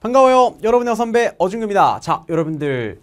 반가워요. 여러분의 선배 어준규입니다. 자, 여러분들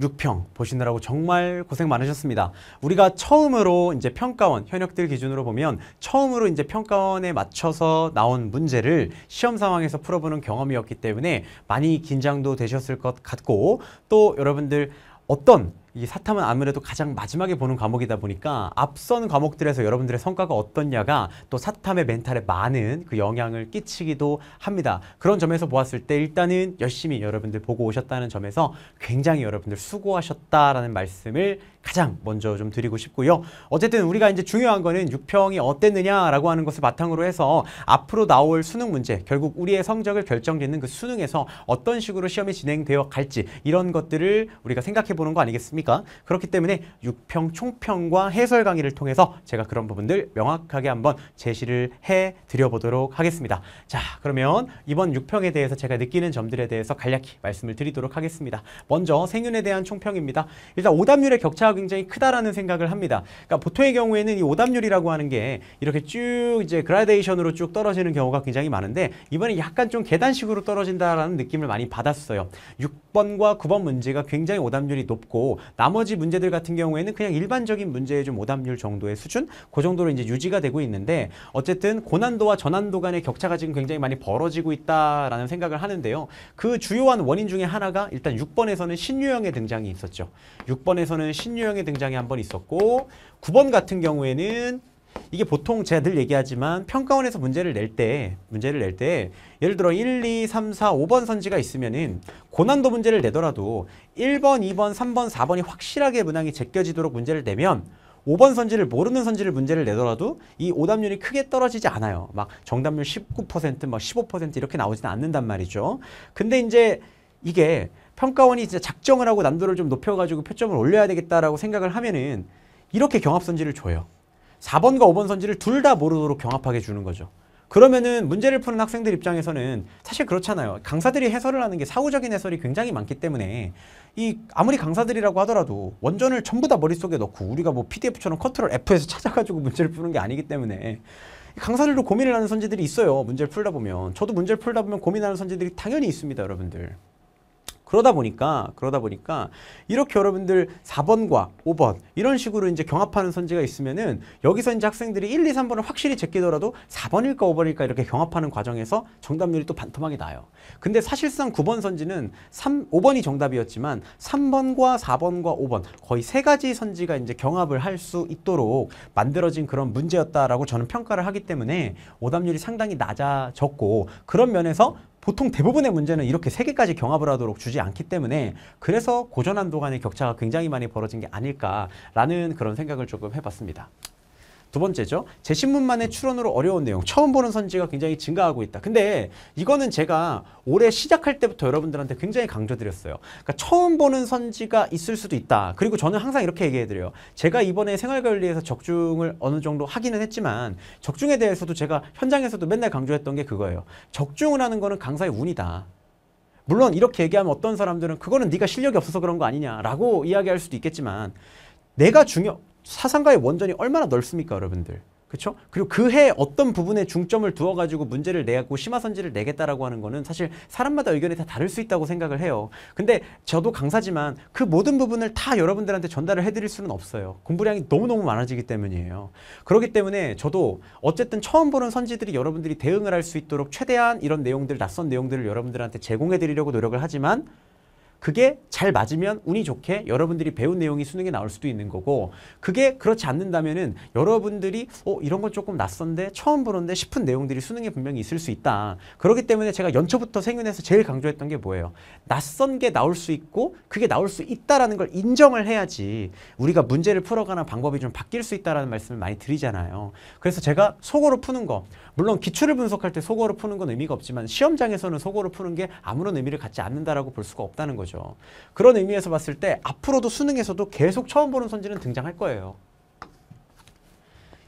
6평 보시느라고 정말 고생 많으셨습니다. 우리가 처음으로 이제 평가원, 현역들 기준으로 보면 처음으로 이제 평가원에 맞춰서 나온 문제를 시험 상황에서 풀어보는 경험이었기 때문에 많이 긴장도 되셨을 것 같고 또 여러분들 어떤 이 사탐은 아무래도 가장 마지막에 보는 과목이다 보니까 앞선 과목들에서 여러분들의 성과가 어떻냐가 또 사탐의 멘탈에 많은 그 영향을 끼치기도 합니다. 그런 점에서 보았을 때 일단은 열심히 여러분들 보고 오셨다는 점에서 굉장히 여러분들 수고하셨다라는 말씀을 가장 먼저 좀 드리고 싶고요. 어쨌든 우리가 이제 중요한 거는 6평이 어땠느냐라고 하는 것을 바탕으로 해서 앞으로 나올 수능 문제, 결국 우리의 성적을 결정짓는 그 수능에서 어떤 식으로 시험이 진행되어 갈지 이런 것들을 우리가 생각해 보는 거 아니겠습니까? 그렇기 때문에 6평 총평과 해설 강의를 통해서 제가 그런 부분들 명확하게 한번 제시를 해 드려보도록 하겠습니다. 자, 그러면 이번 6평에 대해서 제가 느끼는 점들에 대해서 간략히 말씀을 드리도록 하겠습니다. 먼저 생윤에 대한 총평입니다. 일단 오답률의 격차하고 굉장히 크다라는 생각을 합니다. 그러니까 보통의 경우에는 이 오답률이라고 하는 게 이렇게 쭉 이제 그라데이션으로 쭉 떨어지는 경우가 굉장히 많은데 이번에 약간 좀 계단식으로 떨어진다라는 느낌을 많이 받았어요. 6번과 9번 문제가 굉장히 오답률이 높고 나머지 문제들 같은 경우에는 그냥 일반적인 문제의 좀 오답률 정도의 수준 그 정도로 이제 유지가 되고 있는데 어쨌든 고난도와 전환도 간의 격차가 지금 굉장히 많이 벌어지고 있다라는 생각을 하는데요. 그 주요한 원인 중에 하나가 일단 6번에서는 신유형의 등장이 있었죠. 6번에서는 신유형 명의 등장이 한 번 있었고 9번 같은 경우에는 이게 보통 제가 늘 얘기하지만 평가원에서 문제를 낼 때 문제를 낼 때 예를 들어 1, 2, 3, 4, 5번 선지가 있으면은 고난도 문제를 내더라도 1번, 2번, 3번, 4번이 확실하게 문항이 제껴지도록 문제를 내면 5번 선지를 모르는 선지를 문제를 내더라도 이 오답률이 크게 떨어지지 않아요. 막 정답률 19%, 막 15% 뭐 이렇게 나오지는 않는단 말이죠. 근데 이제 이게 평가원이 진짜 작정을 하고 난도를 좀 높여가지고 표점을 올려야 되겠다라고 생각을 하면은 이렇게 경합선지를 줘요. 4번과 5번 선지를 둘 다 모르도록 경합하게 주는 거죠. 그러면은 문제를 푸는 학생들 입장에서는 사실 그렇잖아요. 강사들이 해설을 하는 게 사후적인 해설이 굉장히 많기 때문에 이 아무리 강사들이라고 하더라도 원전을 전부 다 머릿속에 넣고 우리가 뭐 PDF처럼 컨트롤 F에서 찾아가지고 문제를 푸는 게 아니기 때문에 강사들도 고민을 하는 선지들이 있어요. 문제를 풀다 보면. 저도 문제를 풀다 보면 고민하는 선지들이 당연히 있습니다, 여러분들. 그러다 보니까 그러다 보니까 이렇게 여러분들 4번과 5번 이런 식으로 이제 경합하는 선지가 있으면은 여기서 이제 학생들이 1, 2, 3번을 확실히 제끼더라도 4번일까 5번일까 이렇게 경합하는 과정에서 정답률이 또 반토막이 나요. 근데 사실상 9번 선지는 3, 5번이 정답이었지만 3번과 4번과 5번 거의 세 가지 선지가 이제 경합을 할 수 있도록 만들어진 그런 문제였다라고 저는 평가를 하기 때문에 오답률이 상당히 낮아졌고 그런 면에서 보통 대부분의 문제는 이렇게 세 개까지 경합을 하도록 주지 않기 때문에 그래서 고전한도 간의 격차가 굉장히 많이 벌어진 게 아닐까라는 그런 생각을 조금 해봤습니다. 두 번째죠. 제 신문만의 추론으로 어려운 내용. 처음 보는 선지가 굉장히 증가하고 있다. 근데 이거는 제가 올해 시작할 때부터 여러분들한테 굉장히 강조드렸어요. 그러니까 처음 보는 선지가 있을 수도 있다. 그리고 저는 항상 이렇게 얘기해드려요. 제가 이번에 생활관리에서 적중을 어느 정도 하기는 했지만 적중에 대해서도 제가 현장에서도 맨날 강조했던 게 그거예요. 적중을 하는 거는 강사의 운이다. 물론 이렇게 얘기하면 어떤 사람들은 그거는 네가 실력이 없어서 그런 거 아니냐라고 이야기할 수도 있겠지만 내가 중요 사상가의 원전이 얼마나 넓습니까, 여러분들? 그쵸 그리고 그 해에 어떤 부분에 중점을 두어 가지고 문제를 내고 심화선지를 내겠다라고 하는 거는 사실 사람마다 의견이 다 다를 수 있다고 생각을 해요. 근데 저도 강사지만 그 모든 부분을 다 여러분들한테 전달을 해 드릴 수는 없어요. 공부량이 너무너무 많아지기 때문이에요. 그렇기 때문에 저도 어쨌든 처음 보는 선지들이 여러분들이 대응을 할 수 있도록 최대한 이런 내용들 낯선 내용들을 여러분들한테 제공해 드리려고 노력을 하지만 그게 잘 맞으면 운이 좋게 여러분들이 배운 내용이 수능에 나올 수도 있는 거고 그게 그렇지 않는다면은 여러분들이 어 이런 건 조금 낯선데 처음 보는데 싶은 내용들이 수능에 분명히 있을 수 있다. 그렇기 때문에 제가 연초부터 생윤해서 제일 강조했던 게 뭐예요? 낯선 게 나올 수 있고 그게 나올 수 있다라는 걸 인정을 해야지 우리가 문제를 풀어가는 방법이 좀 바뀔 수 있다라는 말씀을 많이 드리잖아요. 그래서 제가 속어로 푸는 거 물론 기출을 분석할 때 속어로 푸는 건 의미가 없지만 시험장에서는 속어로 푸는 게 아무런 의미를 갖지 않는다라고 볼 수가 없다는 거죠. 거죠. 그런 의미에서 봤을 때 앞으로도 수능에서도 계속 처음 보는 선지는 등장할 거예요.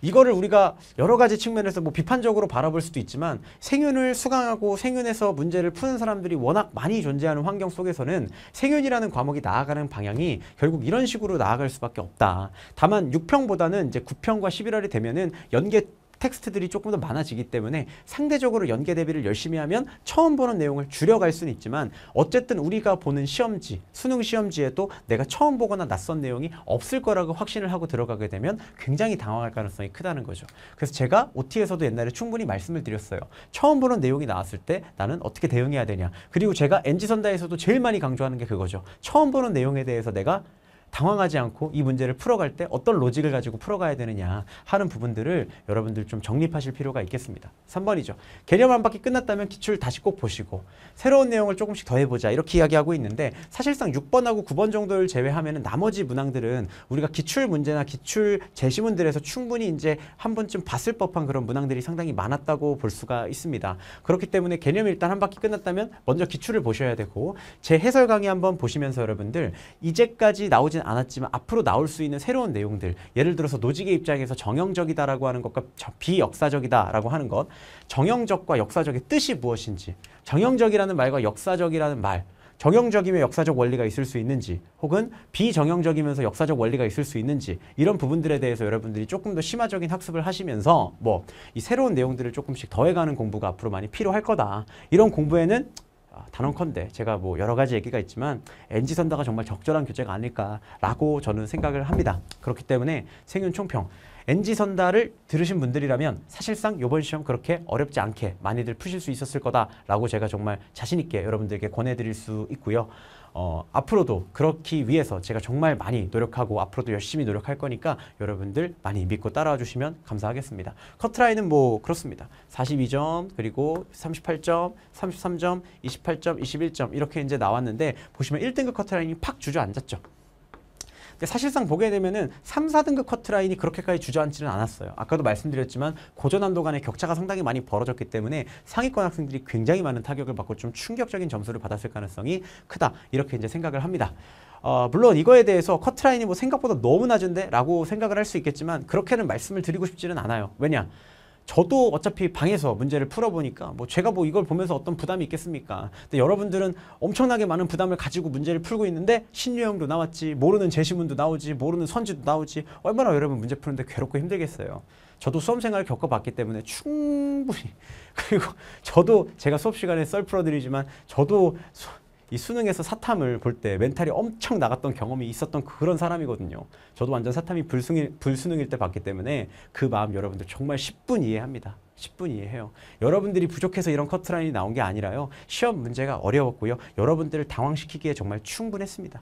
이거를 우리가 여러 가지 측면에서 뭐 비판적으로 바라볼 수도 있지만 생윤을 수강하고 생윤에서 문제를 푸는 사람들이 워낙 많이 존재하는 환경 속에서는 생윤이라는 과목이 나아가는 방향이 결국 이런 식으로 나아갈 수밖에 없다. 다만 6평보다는 이제 9평과 11월이 되면은 연계 텍스트들이 조금 더 많아지기 때문에 상대적으로 연계 대비를 열심히 하면 처음 보는 내용을 줄여갈 수는 있지만 어쨌든 우리가 보는 시험지, 수능 시험지에도 내가 처음 보거나 낯선 내용이 없을 거라고 확신을 하고 들어가게 되면 굉장히 당황할 가능성이 크다는 거죠. 그래서 제가 OT에서도 옛날에 충분히 말씀을 드렸어요. 처음 보는 내용이 나왔을 때 나는 어떻게 대응해야 되냐. 그리고 제가 NG선다에서도 제일 많이 강조하는 게 그거죠. 처음 보는 내용에 대해서 내가 당황하지 않고 이 문제를 풀어갈 때 어떤 로직을 가지고 풀어가야 되느냐 하는 부분들을 여러분들 좀 정립하실 필요가 있겠습니다. 3번이죠. 개념 한 바퀴 끝났다면 기출 다시 꼭 보시고 새로운 내용을 조금씩 더해보자 이렇게 이야기하고 있는데 사실상 6번하고 9번 정도를 제외하면 나머지 문항들은 우리가 기출 문제나 기출 제시문들에서 충분히 이제 한 번쯤 봤을 법한 그런 문항들이 상당히 많았다고 볼 수가 있습니다. 그렇기 때문에 개념이 일단 한 바퀴 끝났다면 먼저 기출을 보셔야 되고 제 해설 강의 한번 보시면서 여러분들 이제까지 나오진 나오진 않았지만 앞으로 나올 수 있는 새로운 내용들 예를 들어서 노직의 입장에서 정형적이다라고 하는 것과 비역사적이다라고 하는 것 정형적과 역사적의 뜻이 무엇인지 정형적이라는 말과 역사적이라는 말 정형적이며 역사적 원리가 있을 수 있는지 혹은 비정형적이면서 역사적 원리가 있을 수 있는지 이런 부분들에 대해서 여러분들이 조금 더 심화적인 학습을 하시면서 뭐이 새로운 내용들을 조금씩 더해가는 공부가 앞으로 많이 필요할 거다 이런 공부에는 아, 단언컨대 제가 뭐 여러 가지 얘기가 있지만 NG 선다가 정말 적절한 교재가 아닐까라고 저는 생각을 합니다. 그렇기 때문에 생윤 총평 NG 선다를 들으신 분들이라면 사실상 이번 시험 그렇게 어렵지 않게 많이들 푸실 수 있었을 거다라고 제가 정말 자신 있게 여러분들에게 권해드릴 수 있고요. 어, 앞으로도 그렇기 위해서 제가 정말 많이 노력하고 앞으로도 열심히 노력할 거니까 여러분들 많이 믿고 따라와 주시면 감사하겠습니다. 커트라인은 뭐 그렇습니다. 42점 그리고 38점, 33점, 28점, 21점 이렇게 이제 나왔는데 보시면 1등급 커트라인이 팍 주저앉았죠. 그러니까 사실상 보게 되면은 3, 4등급 커트라인이 그렇게까지 주저앉지는 않았어요. 아까도 말씀드렸지만 고전난도 간의 격차가 상당히 많이 벌어졌기 때문에 상위권 학생들이 굉장히 많은 타격을 받고 좀 충격적인 점수를 받았을 가능성이 크다. 이렇게 이제 생각을 합니다. 어, 물론 이거에 대해서 커트라인이 뭐 생각보다 너무 낮은데 라고 생각을 할 수 있겠지만 그렇게는 말씀을 드리고 싶지는 않아요. 왜냐? 저도 어차피 방에서 문제를 풀어보니까 뭐 제가 뭐 이걸 보면서 어떤 부담이 있겠습니까? 근데 여러분들은 엄청나게 많은 부담을 가지고 문제를 풀고 있는데 신유형도 나왔지 모르는 제시문도 나오지 모르는 선지도 나오지 얼마나 여러분 문제 푸는데 괴롭고 힘들겠어요. 저도 수험생활을 겪어봤기 때문에 충분히 그리고 저도 제가 수업 시간에 썰 풀어드리지만 저도 수, 이 수능에서 사탐을 볼 때 멘탈이 엄청 나갔던 경험이 있었던 그런 사람이거든요. 저도 완전 사탐이 불승일, 불수능일 때 봤기 때문에 그 마음 여러분들 정말 10분 이해합니다. 10분 이해해요. 여러분들이 부족해서 이런 커트라인이 나온 게 아니라요. 시험 문제가 어려웠고요. 여러분들을 당황시키기에 정말 충분했습니다.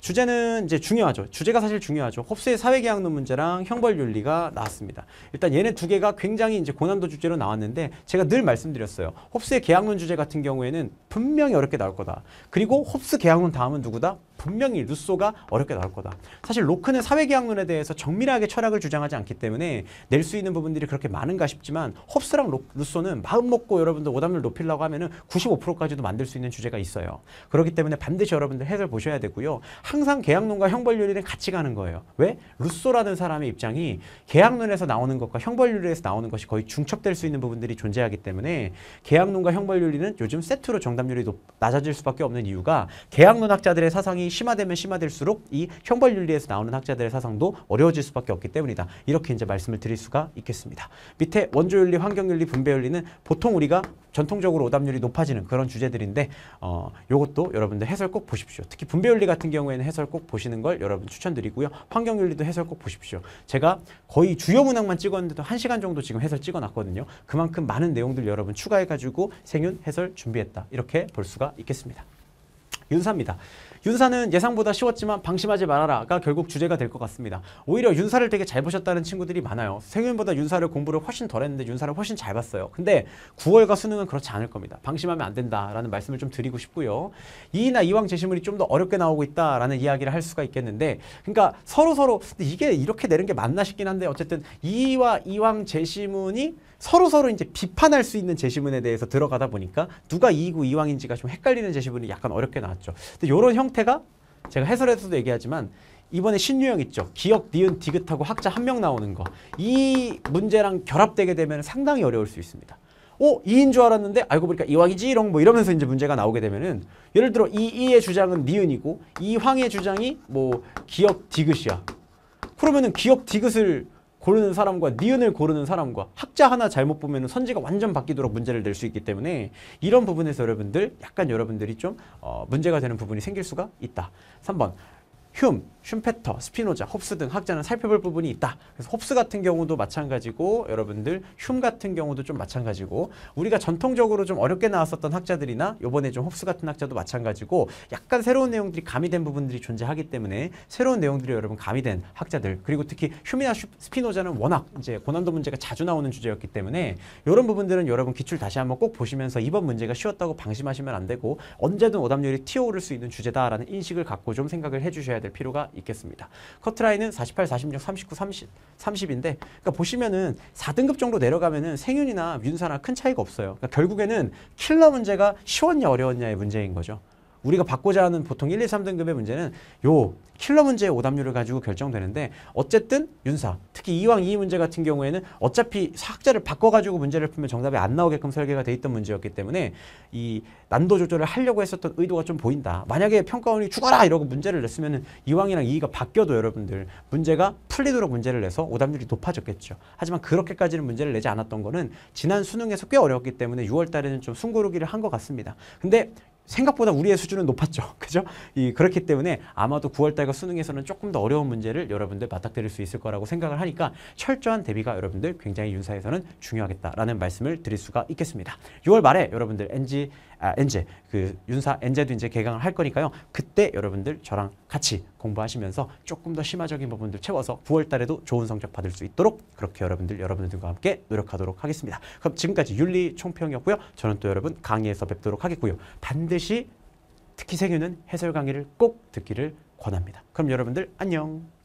주제는 이제 중요하죠. 주제가 사실 중요하죠. 홉스의 사회계약론 문제랑 형벌윤리가 나왔습니다. 일단 얘네 두 개가 굉장히 이제 고난도 주제로 나왔는데 제가 늘 말씀드렸어요. 홉스의 계약론 주제 같은 경우에는 분명히 어렵게 나올 거다. 그리고 홉스 계약론 다음은 누구다? 분명히 루소가 어렵게 나올 거다. 사실 로크는 사회계약론에 대해서 정밀하게 철학을 주장하지 않기 때문에 낼 수 있는 부분들이 그렇게 많은가 싶지만 홉스랑 루소는 마음 먹고 여러분들 오답률 높이려고 하면 은 95%까지도 만들 수 있는 주제가 있어요. 그렇기 때문에 반드시 여러분들 해설 보셔야 되고요. 항상 계약론과 형벌윤리는 같이 가는 거예요. 왜? 루소라는 사람의 입장이 계약론에서 나오는 것과 형벌윤리에서 나오는 것이 거의 중첩될 수 있는 부분들이 존재하기 때문에 계약론과 형벌윤리는 요즘 세트로 정답률이 높, 낮아질 수밖에 없는 이유가 계약론 학자들의 사상이 심화되면 심화될수록 이 형벌 윤리에서 나오는 학자들의 사상도 어려워질 수밖에 없기 때문이다. 이렇게 이제 말씀을 드릴 수가 있겠습니다. 밑에 원조 윤리, 환경 윤리, 분배 윤리는 보통 우리가 전통적으로 오답률이 높아지는 그런 주제들인데 어, 요것도 여러분들 해설 꼭 보십시오. 특히 분배 윤리 같은 경우에는 해설 꼭 보시는 걸 여러분 추천드리고요. 환경 윤리도 해설 꼭 보십시오. 제가 거의 주요 문항만 찍었는데도 1시간 정도 지금 해설 찍어놨거든요. 그만큼 많은 내용들 여러분 추가해가지고 생윤 해설 준비했다. 이렇게 볼 수가 있겠습니다. 윤사입니다. 윤사는 예상보다 쉬웠지만 방심하지 말아라가 결국 주제가 될 것 같습니다. 오히려 윤사를 되게 잘 보셨다는 친구들이 많아요. 생윤보다 윤사를 공부를 훨씬 덜 했는데 윤사를 훨씬 잘 봤어요. 근데 9월과 수능은 그렇지 않을 겁니다. 방심하면 안 된다라는 말씀을 좀 드리고 싶고요. 2나 이왕 제시물이 좀 더 어렵게 나오고 있다라는 이야기를 할 수가 있겠는데 그러니까 서로서로 서로 이게 이렇게 내는 게 맞나 싶긴 한데 어쨌든 2와 이왕 제시문이 서로 서로 이제 비판할 수 있는 제시문에 대해서 들어가다 보니까 누가 이이고 이왕인지가 좀 헷갈리는 제시문이 약간 어렵게 나왔죠. 근데 이런 형태가 제가 해설에서도 얘기하지만 이번에 신유형 있죠. 기억, 니은, 디귿하고 학자 한 명 나오는 거. 이 문제랑 결합되게 되면 상당히 어려울 수 있습니다. 오, 어, 이인줄 알았는데 알고 보니까 이왕이지 이런 뭐 이러면서 이제 문제가 나오게 되면은 예를 들어 이 이의 주장은 니은이고 이 황의 주장이 뭐 기억 디귿이야. 그러면은 기억 디귿을 고르는 사람과 니은을 고르는 사람과 학자 하나 잘못 보면 선지가 완전 바뀌도록 문제를 낼 수 있기 때문에 이런 부분에서 여러분들 약간 여러분들이 좀 어, 문제가 되는 부분이 생길 수가 있다. 3번 흄, 슘페터, 스피노자, 홉스 등 학자는 살펴볼 부분이 있다. 그래서 홉스 같은 경우도 마찬가지고 여러분들 흉 같은 경우도 좀 마찬가지고 우리가 전통적으로 좀 어렵게 나왔었던 학자들이나 요번에 좀 홉스 같은 학자도 마찬가지고 약간 새로운 내용들이 가미된 부분들이 존재하기 때문에 새로운 내용들이 여러분 가미된 학자들 그리고 특히 흉이나 스피노자는 워낙 이제 고난도 문제가 자주 나오는 주제였기 때문에 이런 부분들은 여러분 기출 다시 한번 꼭 보시면서 이번 문제가 쉬웠다고 방심하시면 안 되고 언제든 오답률이 튀어오를 수 있는 주제다라는 인식을 갖고 좀 생각을 해주셔야 봐야 될 필요가 있겠습니다. 커트라인은 48, 46, 39, 30, 30인데 그러니까 보시면은 4등급 정도 내려가면은 생윤이나 윤사나 큰 차이가 없어요. 그러니까 결국에는 킬러 문제가 쉬웠냐 어려웠냐의 문제인 거죠. 우리가 받고자 하는 보통 1, 2, 3등급의 문제는 요 킬러 문제의 오답률을 가지고 결정되는데 어쨌든 윤사, 특히 이왕 이 문제 같은 경우에는 어차피 학자를 바꿔가지고 문제를 풀면 정답이 안 나오게끔 설계가 돼 있던 문제였기 때문에 이 난도 조절을 하려고 했었던 의도가 좀 보인다. 만약에 평가원이 죽어라 이러고 문제를 냈으면 이왕이랑 이의가 바뀌어도 여러분들 문제가 풀리도록 문제를 내서 오답률이 높아졌겠죠. 하지만 그렇게까지는 문제를 내지 않았던 거는 지난 수능에서 꽤 어려웠기 때문에 6월 달에는 좀 숨고르기를 한 것 같습니다. 근데 생각보다 우리의 수준은 높았죠. 그죠? 이 그렇기 때문에 아마도 9월 달과 수능에서는 조금 더 어려운 문제를 여러분들 맞닥뜨릴 수 있을 거라고 생각을 하니까 철저한 대비가 여러분들 굉장히 윤사에서는 중요하겠다라는 말씀을 드릴 수가 있겠습니다. 6월 말에 여러분들 NG 아, 엔제 그 윤사 엔제도 이제 개강을 할 거니까요. 그때 여러분들 저랑 같이 공부하시면서 조금 더 심화적인 부분들 채워서 9월 달에도 좋은 성적 받을 수 있도록 그렇게 여러분들 여러분들과 함께 노력하도록 하겠습니다. 그럼 지금까지 윤리 총평이었고요. 저는 또 여러분 강의에서 뵙도록 하겠고요. 반드시 특히 생유는 해설 강의를 꼭 듣기를 권합니다. 그럼 여러분들 안녕.